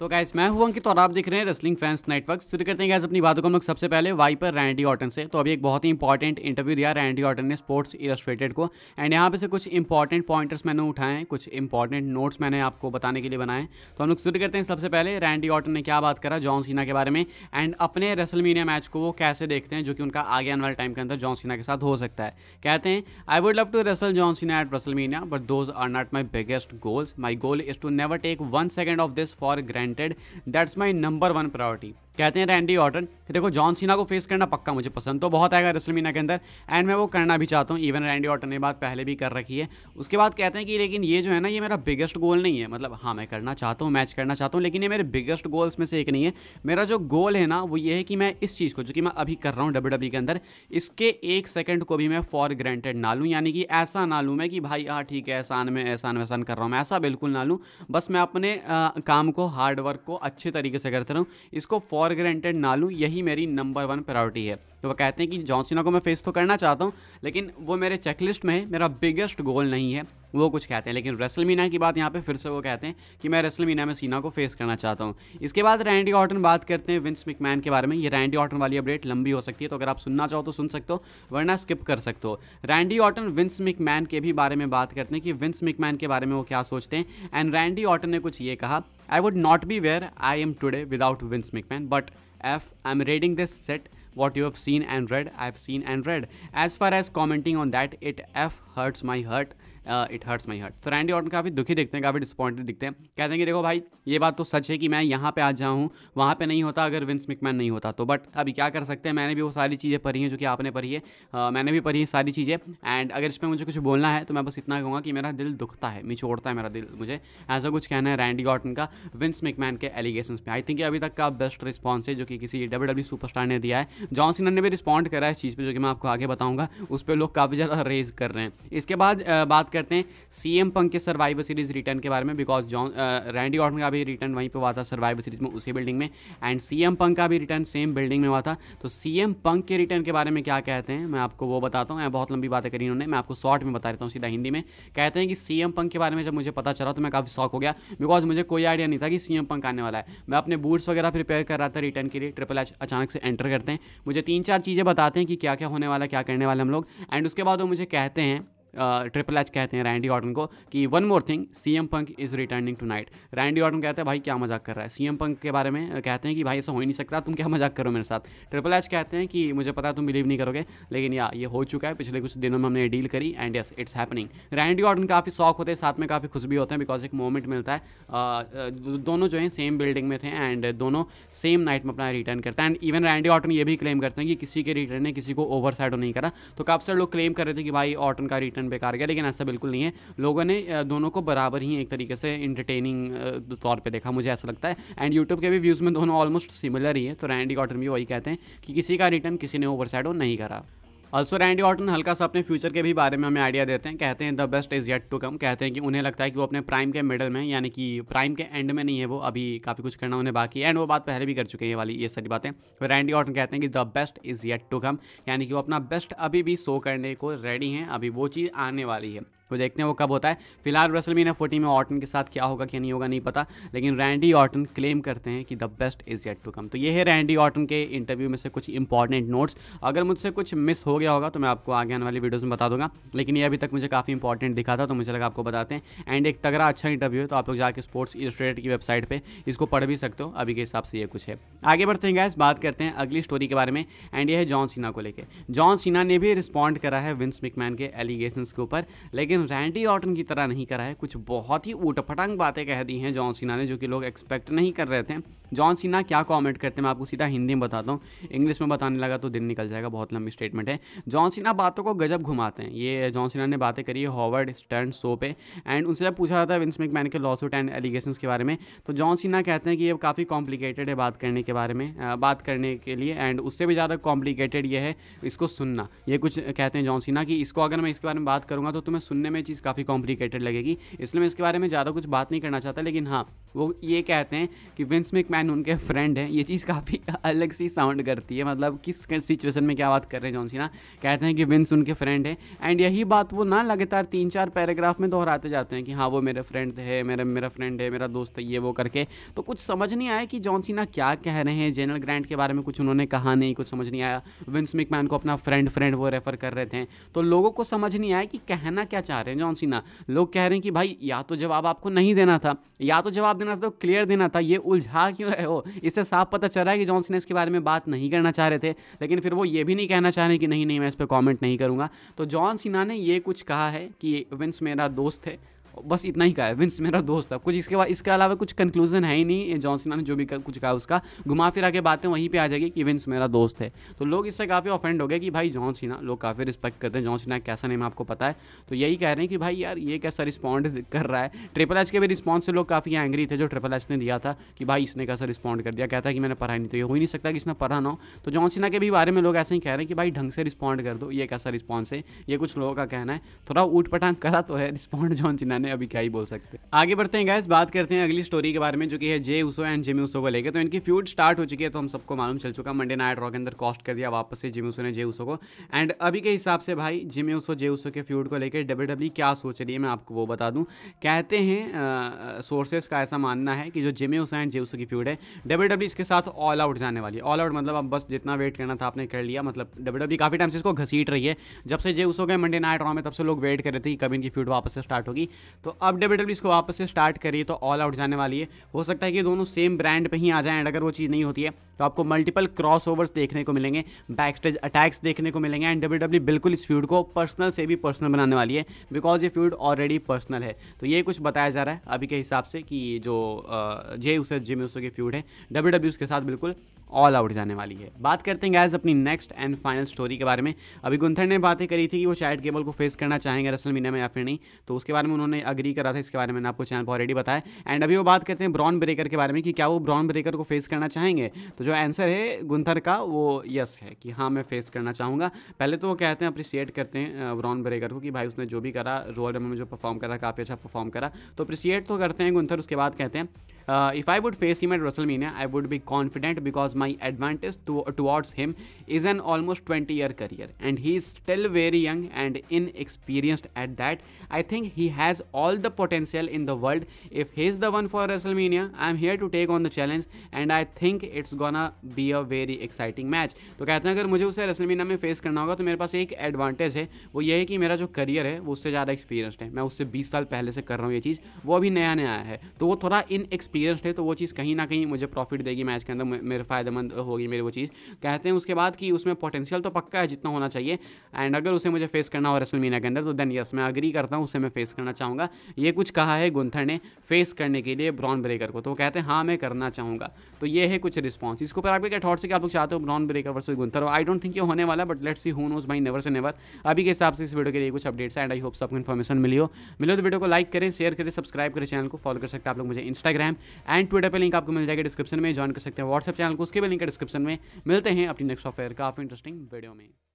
तो गैस मैं हुआ अंकित तो और आप देख रहे हैं रेसलिंग फैंस नेटवर्क शुरू करते हैं गैस अपनी बातों को हम लोग सबसे पहले वाई पर रैंडी ऑटन से तो अभी एक बहुत ही इंपॉर्टेंट इंटरव्यू दिया रैंडी ऑटन ने स्पोर्ट्स इलस्ट्रेटेड को एंड यहाँ पे से कुछ इंपॉर्टेंट पॉइंटर्स मैंने उठाए हैं कुछ इंपॉर्टेंट नोट्स मैंने आपको बताने के लिए बनाए तो हम लोग शुरू करते हैं सबसे पहले रैंडी ऑटन ने क्या बात करा जॉन सीना के बारे में एंड अपने रेसलमीनिया मैच को वो कैसे देखते हैं जो कि उनका आगे आने वाले टाइम के अंदर जॉन सीना के साथ हो सकता है कहते हैं I would love to wrestle John Cena at WrestleMania but those are not my biggest goals my goal is to never take one second of this for granted that's my number one priority कहते हैं Randy Orton कि देखो John Cena को face करना पक्का मुझे पसंद तो बहुत आएगा रेसलमीना के अंदर एंड मैं वो करना भी चाहता हूँ इवन रैंडी ऑर्टन ने बात पहले भी कर रखी है उसके बाद कहते हैं कि लेकिन ये जो है ना ये मेरा बिगेस्ट गोल नहीं है मतलब हाँ मैं करना चाहता हूँ मैच करना चाहता हूँ लेकिन ये मेरे बिगेस्ट गोल्स में से एक नहीं है मेरा जो गोल है ना वो ये है कि मैं इस चीज़ को जो कि मैं अभी कर रहा हूँ डब्ल्यू e के अंदर इसके एक सेकेंड को भी मैं फॉर ग्रांटेड ना लूँ यानी कि ऐसा ना लूँ मैं कि भाई हाँ ठीक है एहसान में एहसान वहसान कर रहा हूँ मैं ऐसा बिल्कुल ना लूँ बस मैं अपने काम को हार्डवर्क को अच्छे तरीके से करता रहूँ इसको फॉर और ग्रेंटेड ना लूँ यही मेरी नंबर वन प्रायोरिटी है तो वो कहते हैं कि जॉनसिना को मैं फेस तो करना चाहता हूँ लेकिन वो मेरे चेकलिस्ट में है मेरा बिगेस्ट गोल नहीं है वो कुछ कहते हैं लेकिन रेसल मीना की बात यहाँ पे फिर से वो कहते हैं कि मैं रेसल मीना में सीना को फेस करना चाहता हूँ इसके बाद रैंडी ऑटन बात करते हैं विंस मिकमैन के बारे में ये रैंडी ऑटन वाली अपडेट लंबी हो सकती है तो अगर आप सुनना चाहो तो सुन सकते हो वरना स्किप कर सकते हो रैंडी ऑटन विंस मिकमैन के भी बारे में बात करते हैं कि विंस मिकमैन के बारे में वो क्या सोचते हैं एंड रैंडी ऑटन ने कुछ ये कहा I would not be where I am today without Vince McMahon but if I am reading this set what you have seen and read, have seen and read. As far as commenting on that, it F hurts my heart it hurts my heart तो Randy Orton काफ़ी दुखी दिखते हैं काफ़ी disappointed दिखते हैं कहते हैं कि देखो भाई ये बात तो सच है कि मैं यहाँ पे आ जाऊँ वहाँ पे नहीं होता अगर विंस मिकमैन नहीं होता तो बट अभी क्या कर सकते हैं मैंने भी वो सारी चीज़ें पढ़ी हैं जो कि आपने पढ़ी है आ, uh, मैंने भी पढ़ी है सारी चीज़ें एंड अगर इस पर मुझे कुछ बोलना है तो मैं बस इतना कहूँगा कि मेरा दिल दुखता है छोड़ता है मेरा दिल मुझे ऐसा कुछ कहना है रैंडी ऑर्टन का विंस मिकमैन के एलिगेशन पे आई थिंक अभी तक का बेस्ट रिस्पॉन्स है जो कि किसी डब्ल्यू डब्ल्यू सुपरस्टार ने दिया है जॉन सिन्हा ने भी रिस्पॉन्ड करा है इस चीज़ पर जो कि मैं आपको आगे बताऊँगा उस पर लोग काफ़ी ज़्यादा रेज कर रहे हैं इसके बाद uh, बात करते हैं सी एम पंक के सर्वाइवर सीरीज रिटर्न के बारे में बिकॉज जॉन रैंडी ऑर्टन का भी रिटर्न वहीं पर हुआ था सर्वाइवर सीरीज में उसी बिल्डिंग में एंड सी एम पंक का भी रिटर्न सेम बिल्डिंग में हुआ था तो सी एम पंक के रिटर्न के बारे में क्या कहते हैं मैं आपको वो बताता हूँ बहुत लंबी बातें करी इन्होंने मैं आपको शॉर्ट में बता देता हूँ सीधा हिंदी में कहते हैं कि सी एम पंक के बारे में जब मुझे पता चला तो मैं काफ़ी शौक हो गया बिकॉज मुझे कोई आइडिया नहीं था कि सी एम पंक आने वाला है मैं अपने बूट्स वगैरह प्रिपेयर कर रहा था रिटर्न के लिए ट्रिपल एच अचानक से एंटर करते हैं मुझे तीन चार चीज़ें बताते हैं कि क्या क्या होने वाला क्या करने वाले हम लोग एंड उसके बाद वो मुझे कहते हैं ट्रिपल एच कहते हैं रैंडी ऑटन को कि one more thing C M Punk is returning tonight Randy Orton कहते हैं भाई क्या मजाक कर रहा है सी एम पंक के बारे में कहते हैं कि भाई ऐसा हो ही नहीं सकता तुम क्या मजाक करो मेरे साथ ट्रिपल एच कहते हैं कि मुझे पता तुम बिलीव नहीं करोगे लेकिन या ये हो चुका है पिछले कुछ दिनों में हमने डील करी and yes it's happening Randy Orton काफ़ी शौक होते हैं साथ में काफ़ी खुश भी होते हैं बिकॉज एक मोमेंट मिलता है दोनों जो है सेम बिल्डिंग में थे एंड दोनों सेम नाइट में अपना रिटर्न करते हैं एंड इवन रैंडी ऑर्टन ये भी क्लेम करते हैं कि किसी के रिटर्न ने किसी को ओवर तो नहीं करा तो काफ़ी सारे लोग क्लेम कर रहे थे कि भाई ऑर्टन का रिटर्न डिसीजन बेकार गया लेकिन ऐसा बिल्कुल नहीं है लोगों ने दोनों को बराबर ही एक तरीके से इंटरटेनिंग तौर पर देखा मुझे ऐसा लगता है एंड यूट्यूब के भी व्यूज़ में दोनों ऑलमोस्ट सिमिलर ही है तो रैंडी कॉटन भी वही कहते हैं कि किसी का रिटर्न किसी ने ओवर नहीं करा ऑल्सो रैंडी ऑटन हल्का सा अपने फ्यूचर के भी बारे में हमें आइडिया देते हैं कहते हैं the best is yet to come कहते हैं कि उन्हें लगता है कि वो अपने प्राइम के मिडल में यानी कि प्राइम के एंड में नहीं है वो अभी काफ़ी कुछ करना उन्हें बाकी एंड वो बात पहले भी कर चुके हैं ये वाली ये सारी बातें फिर रैंडी ऑटन कहते हैं कि the best is yet to come यानी कि वो अपना बेस्ट अभी भी शो करने को रेडी हैं अभी वो चीज़ आने वाली है तो देखते हैं वो कब होता है फिलहाल रसल मीना फोर्टी में ऑटन के साथ क्या होगा क्या नहीं होगा नहीं पता लेकिन रैंडी ऑटन क्लेम करते हैं कि the best is yet to come तो ये है रैंडी ऑटन के इंटरव्यू में से कुछ इंपॉर्टेंट नोट्स अगर मुझसे कुछ मिस हो गया होगा तो मैं आपको आगे आने वाली वीडियोज़ में बता दूंगा लेकिन ये अभी तक मुझे काफ़ी इंपॉर्टेंट दिखा था तो मुझे लगा आपको बताते हैं एंड एक तगड़ा अच्छा इंटरव्यू है तो आप लोग जाकर स्पोर्ट्स इलेस्ट्रेटेड की वेबसाइट पर इसको पढ़ भी सकते हो अभी के हिसाब से ये कुछ है आगे बढ़ते हैं गैस बात करते हैं अगली स्टोरी के बारे में एंड ये है जॉन सीना को लेकर जॉन सीना ने भी रिस्पॉन्ड करा है विंस मिकमैन के एलिगेशन के ऊपर लेकिन लेकिन रैंडी ऑटन की तरह नहीं करा है कुछ बहुत ही ऊटफटांग बातें कह दी हैं जॉन सिन्हा ने जो कि लोग एक्सपेक्ट नहीं कर रहे थे जॉन सिन्हा क्या कमेंट करते हैं मैं आपको सीधा हिंदी में बताता हूँ इंग्लिश में बताने लगा तो दिन निकल जाएगा बहुत लंबी स्टेटमेंट है जॉन सिन्हा बातों को गजब घुमाते हैं ये जॉन सिन्हा ने बातें करी है हॉवर्ड स्टर्न शो पे एंड उनसे जब पूछा जाता है विंस मैकमैन के लॉसूट एंड एलिगेशन के बारे में तो जॉन सिन्हा कहते हैं कि ये काफ़ी कॉम्प्लिकेटेड है बात करने के बारे में बात करने के लिए एंड उससे भी ज़्यादा कॉम्प्लिकेटेड ये है इसको सुनना ये कुछ कहते हैं जॉन सिन्हा कि इसको अगर मैं इसके बारे में बात करूँगा तो तुम्हें सुनने सुनने में चीज़ काफ़ी कॉम्प्लिकेटेड लगेगी इसलिए मैं इसके बारे में ज़्यादा कुछ बात नहीं करना चाहता लेकिन हाँ वो ये कहते हैं कि विंस मैन उनके फ्रेंड हैं ये चीज़ काफ़ी अलग सी साउंड करती है मतलब किस सिचुएशन में क्या बात कर रहे हैं जॉन सीना कहते हैं कि विंस उनके फ्रेंड हैं एंड यही बात वो ना लगातार तीन चार पैराग्राफ में दोहराते जाते हैं कि हाँ वो मेरे फ्रेंड है मेरे मेरा फ्रेंड है मेरा दोस्त है ये वो करके तो कुछ समझ नहीं आया कि जॉन सीना क्या कह रहे हैं जनरल ग्रैंड के बारे में कुछ उन्होंने कहा नहीं कुछ समझ नहीं आया विंस मैन को अपना फ्रेंड फ्रेंड वो रेफर कर रहे थे तो लोगों को समझ नहीं आया कि कहना क्या चाह रहे हैं जॉन सीना लोग कह रहे हैं कि भाई या तो जवाब आपको नहीं देना था या तो जवाब देना था तो क्लियर देना था ये उलझा क्यों रहे हो इससे साफ पता चल रहा है कि जॉन सीना इसके बारे में बात नहीं करना चाह रहे थे लेकिन फिर वो ये भी नहीं कहना चाह रहे कि नहीं नहीं मैं इस पर कॉमेंट नहीं करूँगा तो जॉन सिन्हा ने ये कुछ कहा है कि विंस मेरा दोस्त है बस इतना ही कहा है विंस मेरा दोस्त है कुछ इसके बाद इसके अलावा कुछ कंक्लूजन है ही नहीं जॉनसिना ने जो भी कुछ कहा उसका घुमा फिरा के बातें वहीं पर आ जाएगी कि विंस मेरा दोस्त है तो लोग इससे काफ़ी ऑफेंड हो गए कि भाई जॉन सीना लोग काफ़ी रिस्पेक्ट करते हैं जॉन सीना कैसा नेम आपको पता है तो यही कह रहे हैं कि भाई यार ये कैसा रिस्पॉन्ड कर रहा है ट्रिपल एच के भी रिस्पॉन्स से लोग काफ़ी एंग्री थे जो ट्रिपल एच ने दिया था कि भाई इसने कैसा रिस्पॉन्ड कर दिया कहता है कि मैंने पढ़ा नहीं तो ये हो ही नहीं सकता कि इसने पढ़ा ना हो तो जॉन सीना के भी बारे में लोग ऐसे ही कह रहे हैं कि भाई ढंग से रिस्पॉन्ड कर दो ये कैसा रिस्पॉन्स है ये कुछ लोगों का कहना है थोड़ा ऊट पटांग करा तो है रिस्पॉन्ड जॉन सीना ने मैंने अभी क्या ही बोल सकते आगे बढ़ते हैं गैस बात करते हैं अगली स्टोरी के बारे में जो कि है जे उसो एंड जिमी उसो को लेकर तो इनकी फ्यूड स्टार्ट हो चुकी है तो हम सबको मालूम चल चुका मंडे नाइट रॉ के अंदर कॉस्ट कर दिया वापस से जिमी उसो ने जे उसो को एंड अभी के हिसाब से भाई जिमी उसो जे उसो के फ्यूड को लेकर डब्ल्यू डब्ल्यू क्या सोच रही है मैं आपको वो बता दूँ कहते हैं सोर्सेस का ऐसा मानना है कि जो जिमी उसो एंड जे उसो की फ्यूड है डब्ल्यू डब्ल्यू इसके साथ ऑल आउट जाने वाली है ऑल आउट मतलब अब बस जितना वेट करना था आपने कर लिया मतलब डब्ल्यू डब्ल्यू काफ़ी टाइम से इसको घसीट रही है जब से जे उसो गए मंडे नाइट रॉ में तब से लोग वेट कर रहे थे कि कभी इनकी फ्यूड वापस से स्टार्ट होगी तो अब डब्ल्यू e इसको वापस से स्टार्ट करिए तो ऑल आउट जाने वाली है हो सकता है कि दोनों सेम ब्रांड पर ही आ जाएँ एंड अगर वो चीज़ नहीं होती है तो आपको मल्टीपल क्रॉस देखने को मिलेंगे बैक स्टेज अटैक्स देखने को मिलेंगे एंड डब्ल्यू e बिल्कुल इस फ्यूड को पर्सनल से भी पर्सनल बनाने वाली है बिकॉज ये फ्यूड ऑलरेडी पर्सनल है तो ये कुछ बताया जा रहा है अभी के हिसाब से कि जो जे उसे जिम उसे की फ्यूड है डब्ल्यू उसके साथ बिल्कुल ऑल आउट जाने वाली है बात करते हैं गैज अपनी नेक्स्ट एंड फाइनल स्टोरी के बारे में अभी गुंथर ने बातें करी थी कि वो शायद गेबल को फेस करना चाहेंगे रसल मीना में या फिर नहीं तो उसके बारे में उन्होंने अग्री करा था इसके बारे में आपको चैनल पर ऑलरेडी बताया एंड अभी वो बात करते हैं ब्रॉन ब्रेकर के बारे में कि क्या वो ब्रॉन ब्रेकर को फेस करना चाहेंगे तो जो आंसर है गुंथर का वो यस है कि हाँ मैं फेस करना चाहूँगा पहले तो वो कहते हैं अप्रिसिएट करते हैं ब्रॉन ब्रेकर को कि भाई उसने जो भी करा रोल रमन में जो परफॉर्म करा काफ़ी अच्छा परफॉर्म करा तो अप्रिसिएट तो करते हैं गुंथर उसके बाद कहते हैं if I would face he at WrestleMania I would be confident because my advantage to, towards him is an almost 20 year career and he is still very young and inexperienced at that. I think he has all the potential in the world. If he's the one for WrestleMania, I'm here to take on the challenge and I think it's gonna be a very exciting match. तो कहते हैं अगर मुझे उसे रेसलमीना में face करना होगा तो मेरे पास एक एडवांटेज है वो ये है कि मेरा जो करियर है वो उससे ज़्यादा एक्सपीरियंसड है मैं उससे 20 साल पहले से कर रहा हूँ ये चीज़ वो अभी नया नया आया है तो वो थोड़ा इनएक्सपीरियंसड है तो वो चीज़ कहीं ना कहीं मुझे प्रॉफिट देगी मैच के अंदर मेरे फायदे फ़ायदेमंद होगी मेरी वो चीज़ कहते हैं उसके बाद कि उसमें पोटेंशियल तो पक्का है जितना होना चाहिए एंड अगर उसे मुझे फेस करना हो रसल मीना के अंदर तो देन यस मैं अग्री करता हूँ उसे मैं फेस करना चाहूँगा ये कुछ कहा है गुंथर ने फेस करने के लिए ब्रॉन ब्रेकर को तो वो कहते हैं हाँ मैं करना चाहूँगा तो ये है कुछ रिस्पॉन्स इसके ऊपर आपके क्या थॉट्स है कि आप लोग चाहते हो Braun Breaker versus Gunther I don't think ये होने वाला but let's see who knows my never say never अभी के हिसाब से इस वीडियो के लिए कुछ अपडेट्स एंड आई होप सबको इन्फॉर्मेशन मिली हो मिलो तो वीडियो को लाइक करें शेयर करें सब्सक्राइब करें चैनल को फॉलो कर सकते हैं आप लोग मुझे इंस्टाग्राम एंड ट्विटर पर लिंक आपको मिल जाएगा डिस्क्रिप्शन में ज्वाइन कर सकते हैं व्हाट्सएप चैनल को उसके उसके भी लिंक है डिस्क्रिप्शन में मिलते हैं अपनी नेक्स्ट सॉफ्टवेयर काफ़ी इंटरेस्टिंग वीडियो में